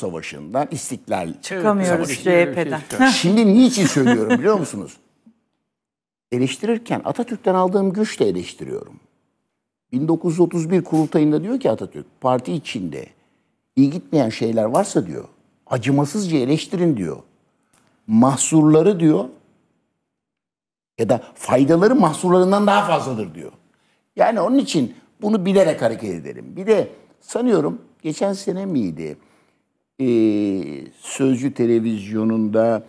Savaşı'ndan istiklal Çıkamıyoruz CHP'den. Şey Şimdi niçin söylüyorum biliyor musunuz? Eleştirirken Atatürk'ten aldığım güçle eleştiriyorum. 1931 kurultayında diyor ki Atatürk, parti içinde iyi gitmeyen şeyler varsa diyor, acımasızca eleştirin diyor. Mahsurları diyor ya da faydaları mahsurlarından daha fazladır diyor. Yani onun için bunu bilerek hareket edelim. Bir de sanıyorum geçen sene miydi? e, Sözcü Televizyonu'nda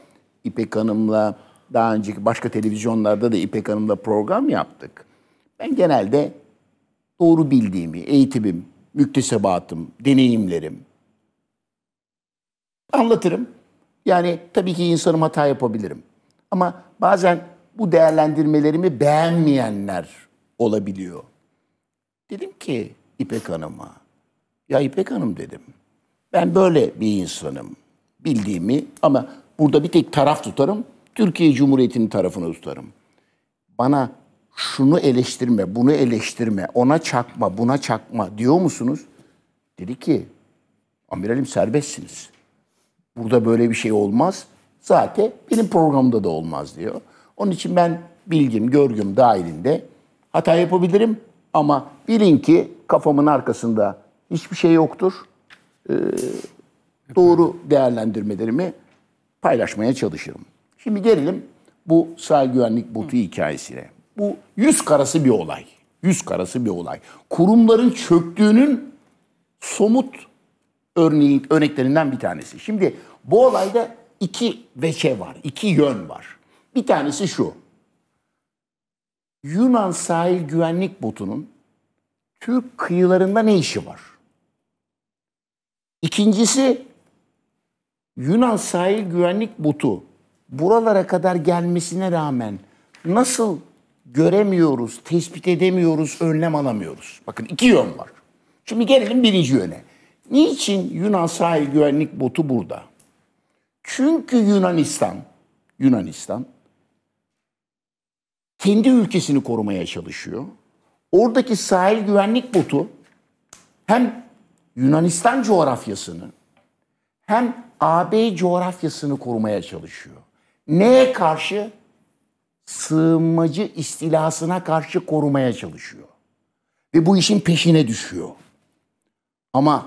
İpek Hanım'la daha önceki başka televizyonlarda da İpek Hanım'la program yaptık. Ben genelde doğru bildiğimi, eğitimim, müktesebatım, deneyimlerim anlatırım. Yani tabii ki insanım hata yapabilirim. Ama bazen bu değerlendirmelerimi beğenmeyenler olabiliyor. Dedim ki İpek Hanım'a, ya İpek Hanım dedim. Ben böyle bir insanım. Bildiğimi ama burada bir tek taraf tutarım. Türkiye Cumhuriyeti'nin tarafını tutarım. Bana şunu eleştirme, bunu eleştirme, ona çakma, buna çakma diyor musunuz? Dedi ki, amiralim serbestsiniz. Burada böyle bir şey olmaz. Zaten benim programımda da olmaz diyor. Onun için ben bilgim, görgüm dahilinde hata yapabilirim ama bilin ki kafamın arkasında hiçbir şey yoktur. Ee, doğru değerlendirmelerimi paylaşmaya çalışırım. Şimdi gelelim bu sahil güvenlik botu Hı. hikayesine. Bu yüz karası bir olay. Yüz karası bir olay. Kurumların çöktüğünün somut örneği, örneklerinden bir tanesi. Şimdi bu olayda iki veçe var, iki yön var. Bir tanesi şu. Yunan sahil güvenlik botunun Türk kıyılarında ne işi var? İkincisi Yunan sahil güvenlik botu buralara kadar gelmesine rağmen nasıl göremiyoruz, tespit edemiyoruz, önlem alamıyoruz? Bakın iki yön var. Şimdi gelelim birinci yöne. Niçin Yunan sahil güvenlik botu burada? Çünkü Yunanistan, Yunanistan kendi ülkesini korumaya çalışıyor. Oradaki sahil güvenlik botu hem Yunanistan coğrafyasını hem AB coğrafyasını korumaya çalışıyor. Neye karşı? Sığınmacı istilasına karşı korumaya çalışıyor. Ve bu işin peşine düşüyor. Ama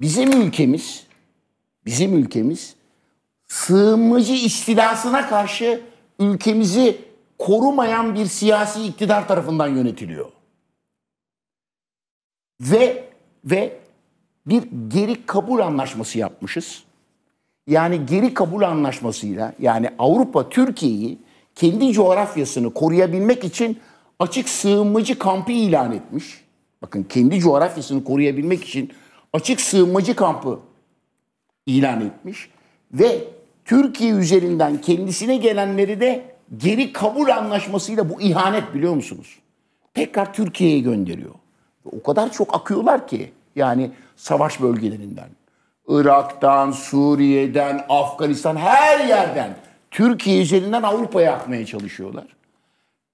bizim ülkemiz bizim ülkemiz sığınmacı istilasına karşı ülkemizi korumayan bir siyasi iktidar tarafından yönetiliyor. Ve ve bir geri kabul anlaşması yapmışız. Yani geri kabul anlaşmasıyla yani Avrupa Türkiye'yi kendi coğrafyasını koruyabilmek için açık sığınmacı kampı ilan etmiş. Bakın kendi coğrafyasını koruyabilmek için açık sığınmacı kampı ilan etmiş ve Türkiye üzerinden kendisine gelenleri de geri kabul anlaşmasıyla bu ihanet biliyor musunuz? Tekrar Türkiye'ye gönderiyor. O kadar çok akıyorlar ki yani savaş bölgelerinden. Irak'tan, Suriye'den, Afganistan her yerden Türkiye üzerinden Avrupa'ya akmaya çalışıyorlar.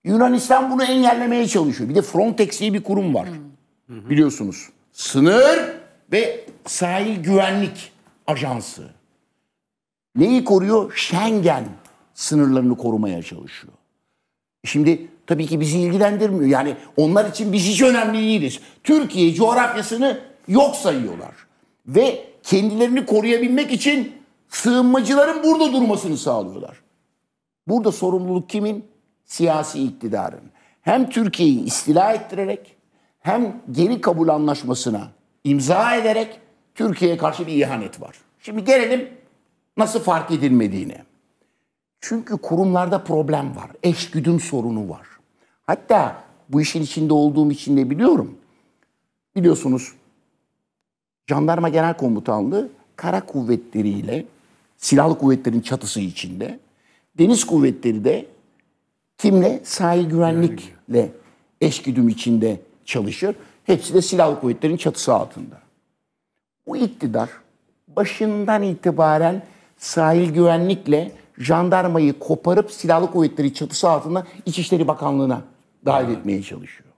Yunanistan bunu engellemeye çalışıyor. Bir de Frontex diye bir kurum var. Biliyorsunuz. Sınır ve sahil güvenlik ajansı. Neyi koruyor? Schengen sınırlarını korumaya çalışıyor. Şimdi tabii ki bizi ilgilendirmiyor. Yani onlar için biz hiç önemli değiliz. Türkiye coğrafyasını yok sayıyorlar. Ve kendilerini koruyabilmek için sığınmacıların burada durmasını sağlıyorlar. Burada sorumluluk kimin? Siyasi iktidarın. Hem Türkiye'yi istila ettirerek hem geri kabul anlaşmasına imza ederek Türkiye'ye karşı bir ihanet var. Şimdi gelelim nasıl fark edilmediğine. Çünkü kurumlarda problem var. eşgüdüm sorunu var. Hatta bu işin içinde olduğum için de biliyorum. Biliyorsunuz Jandarma Genel Komutanlığı kara kuvvetleriyle silahlı kuvvetlerin çatısı içinde. Deniz kuvvetleri de kimle? Sahil güvenlikle eşgüdüm içinde çalışır. Hepsi de silahlı kuvvetlerin çatısı altında. Bu iktidar başından itibaren sahil güvenlikle jandarmayı koparıp silahlı kuvvetleri çatısı altında İçişleri Bakanlığı'na dahil etmeye çalışıyor.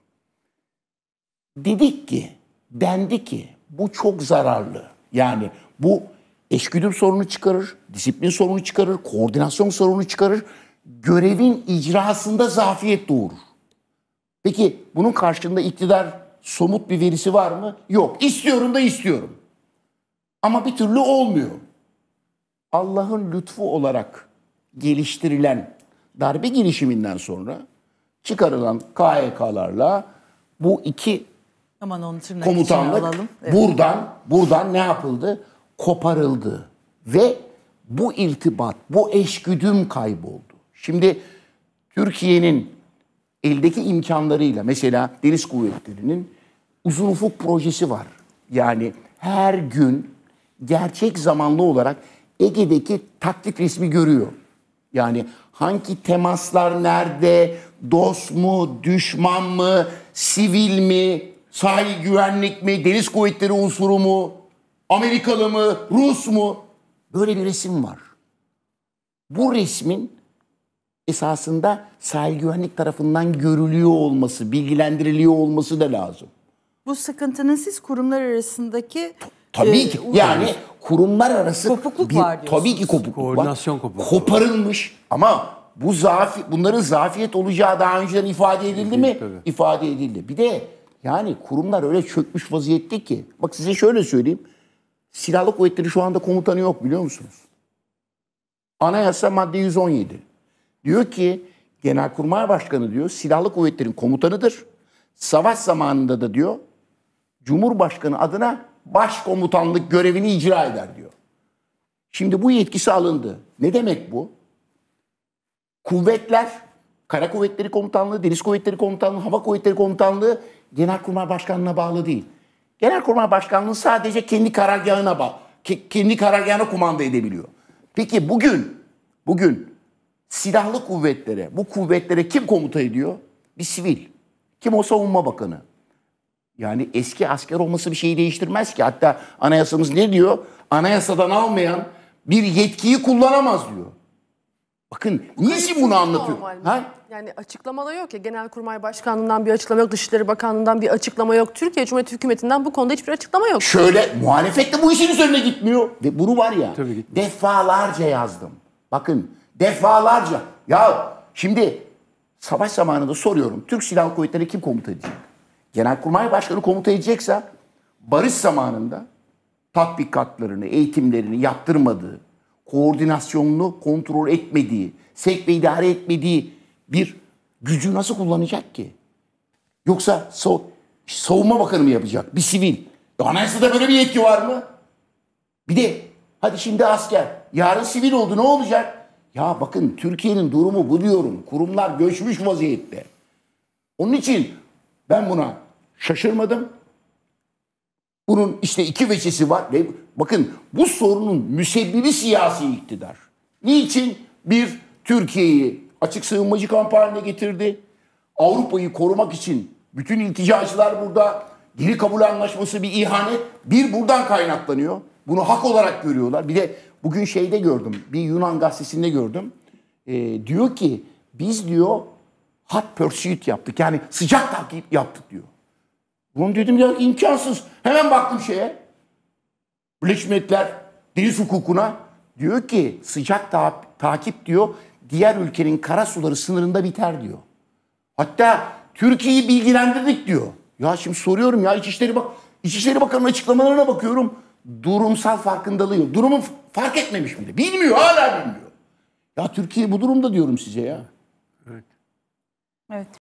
Dedik ki, dendi ki bu çok zararlı. Yani bu eşgüdüm sorunu çıkarır, disiplin sorunu çıkarır, koordinasyon sorunu çıkarır. Görevin icrasında zafiyet doğurur. Peki bunun karşılığında iktidar somut bir verisi var mı? Yok. İstiyorum da istiyorum. Ama bir türlü olmuyor. Allah'ın lütfu olarak geliştirilen darbe girişiminden sonra çıkarılan KYK'larla bu iki Aman onu komutanlık alalım. Evet. buradan buradan ne yapıldı? Koparıldı ve bu irtibat, bu eşgüdüm kayboldu. Şimdi Türkiye'nin eldeki imkanlarıyla mesela Deniz Kuvvetleri'nin uzun ufuk projesi var. Yani her gün gerçek zamanlı olarak Ege'deki taktik resmi görüyor. Yani hangi temaslar nerede, dost mu, düşman mı, sivil mi, sahil güvenlik mi, deniz kuvvetleri unsuru mu, Amerikalı mı, Rus mu? Böyle bir resim var. Bu resmin esasında sahil güvenlik tarafından görülüyor olması, bilgilendiriliyor olması da lazım. Bu sıkıntının siz kurumlar arasındaki Tabii e, ki yani kurumlar arası kopukluk bir, var diyorsunuz. Tabii ki kopukluk Koordinasyon var. Kopukluk. Koparılmış ama bu zaaf bunların zafiyet olacağı daha önceden ifade edildi evet, mi? Tabii. İfade edildi. Bir de yani kurumlar öyle çökmüş vaziyette ki. Bak size şöyle söyleyeyim. Silahlı kuvvetleri şu anda komutanı yok biliyor musunuz? Anayasa madde 117. Diyor ki Genelkurmay Başkanı diyor silahlı kuvvetlerin komutanıdır. Savaş zamanında da diyor Cumhurbaşkanı adına başkomutanlık görevini icra eder diyor. Şimdi bu yetkisi alındı. Ne demek bu? Kuvvetler, Kara Kuvvetleri Komutanlığı, Deniz Kuvvetleri Komutanlığı, Hava Kuvvetleri Komutanlığı Genelkurmay Başkanlığı'na bağlı değil. Genelkurmay Başkanlığı sadece kendi karargahına bağlı. Kendi karargahına kumanda edebiliyor. Peki bugün, bugün silahlı kuvvetlere, bu kuvvetlere kim komuta ediyor? Bir sivil. Kim o savunma bakanı? Yani eski asker olması bir şeyi değiştirmez ki. Hatta anayasamız ne diyor? Anayasadan almayan bir yetkiyi kullanamaz diyor. Bakın niçin bunu anlatıyor? Ha? Şey. Yani açıklamada yok ya. Genelkurmay Başkanlığından bir açıklama yok. Dışişleri Bakanlığından bir açıklama yok. Türkiye Cumhuriyeti Hükümeti'nden bu konuda hiçbir açıklama yok. Şöyle muhalefet de bu işin üzerine gitmiyor. Ve bunu var ya Tabii gitmiyor. defalarca yazdım. Bakın defalarca. Ya şimdi savaş zamanında soruyorum. Türk Silahlı Kuvvetleri kim komuta edecek? Genelkurmay Başkanı komuta edecekse barış zamanında tatbikatlarını, eğitimlerini yaptırmadığı, koordinasyonunu kontrol etmediği, sevk ve idare etmediği bir gücü nasıl kullanacak ki? Yoksa so savunma bakanı mı yapacak? Bir sivil. E, anayasada böyle bir yetki var mı? Bir de hadi şimdi asker. Yarın sivil oldu ne olacak? Ya bakın Türkiye'nin durumu bu diyorum. Kurumlar göçmüş vaziyette. Onun için ben buna şaşırmadım. Bunun işte iki veçesi var. Ve bakın bu sorunun müsebbibi siyasi iktidar. Niçin bir Türkiye'yi açık sığınmacı kamp haline getirdi. Avrupa'yı korumak için bütün ilticacılar burada. Geri kabul anlaşması bir ihanet. Bir buradan kaynaklanıyor. Bunu hak olarak görüyorlar. Bir de bugün şeyde gördüm. Bir Yunan gazetesinde gördüm. E, diyor ki biz diyor hot pursuit yaptık. Yani sıcak takip yaptık diyor. Bunu dedim ya imkansız. Hemen baktım şeye. Birleşmiş Milletler Deniz Hukukuna diyor ki sıcak ta- takip diyor diğer ülkenin kara suları sınırında biter diyor. Hatta Türkiye'yi bilgilendirdik diyor. Ya şimdi soruyorum ya İçişleri, Bak İçişleri Bakanı'nın açıklamalarına bakıyorum. Durumsal farkındalığı yok. Durumu fark etmemiş bile. Bilmiyor hala bilmiyor. Ya Türkiye bu durumda diyorum size ya. Evet. Evet.